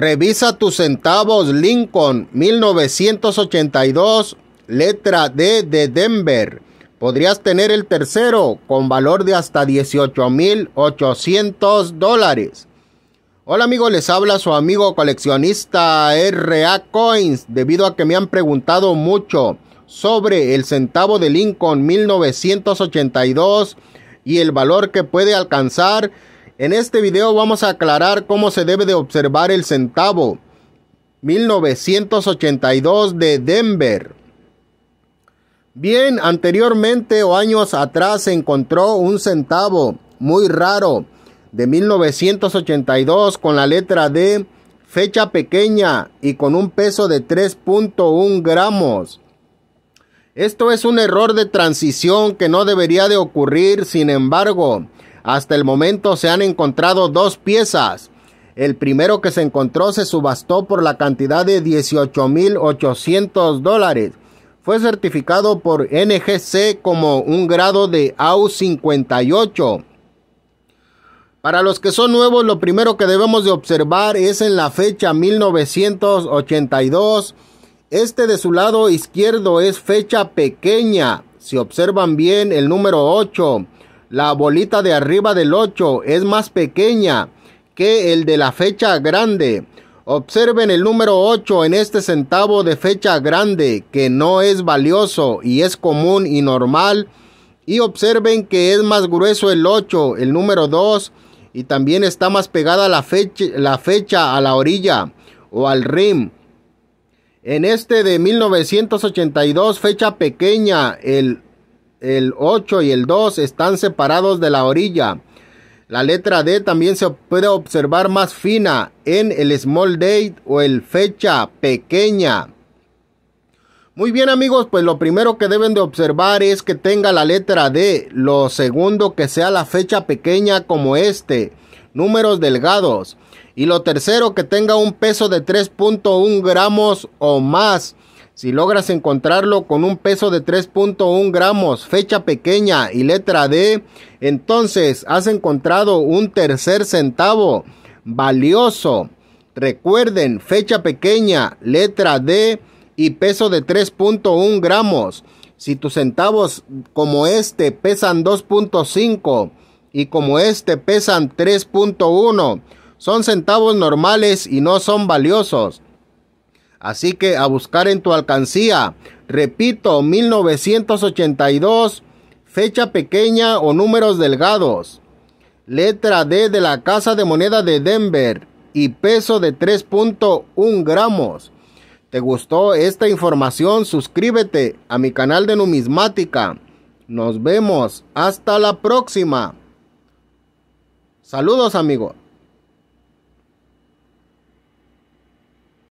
Revisa tus centavos Lincoln 1982, letra D de Denver. Podrías tener el tercero con valor de hasta 18.800 dólares. Hola amigos, les habla su amigo coleccionista RA Coins debido a que me han preguntado mucho sobre el centavo de Lincoln 1982 y el valor que puede alcanzar en este video vamos a aclarar cómo se debe de observar el centavo 1982 de Denver. Bien, anteriormente o años atrás se encontró un centavo muy raro de 1982 con la letra D, fecha pequeña y con un peso de 3.1 gramos. Esto es un error de transición que no debería de ocurrir, sin embargo, hasta el momento se han encontrado dos piezas. El primero que se encontró se subastó por la cantidad de 18.800 dólares. Fue certificado por NGC como un grado de AU58. Para los que son nuevos, lo primero que debemos de observar es en la fecha 1982. Este de su lado izquierdo es fecha pequeña. Si observan bien, el número 8 la bolita de arriba del 8 es más pequeña que el de la fecha grande. Observen el número 8 en este centavo de fecha grande que no es valioso y es común y normal. Y observen que es más grueso el 8, el número 2, y también está más pegada la fecha, la fecha a la orilla o al rim. En este de 1982, fecha pequeña, el el 8 y el 2 están separados de la orilla. La letra D también se puede observar más fina en el small date o el fecha pequeña. Muy bien amigos, pues lo primero que deben de observar es que tenga la letra D, lo segundo que sea la fecha pequeña como este, números delgados, y lo tercero que tenga un peso de 3.1 gramos o más, si logras encontrarlo con un peso de 3.1 gramos, fecha pequeña y letra D, entonces has encontrado un tercer centavo valioso. Recuerden, fecha pequeña, letra D y peso de 3.1 gramos. Si tus centavos como este pesan 2.5 y como este pesan 3.1, son centavos normales y no son valiosos. Así que a buscar en tu alcancía. Repito, 1982, fecha pequeña o números delgados. Letra D de la Casa de Moneda de Denver y peso de 3.1 gramos. ¿Te gustó esta información? Suscríbete a mi canal de numismática. Nos vemos. Hasta la próxima. Saludos amigos.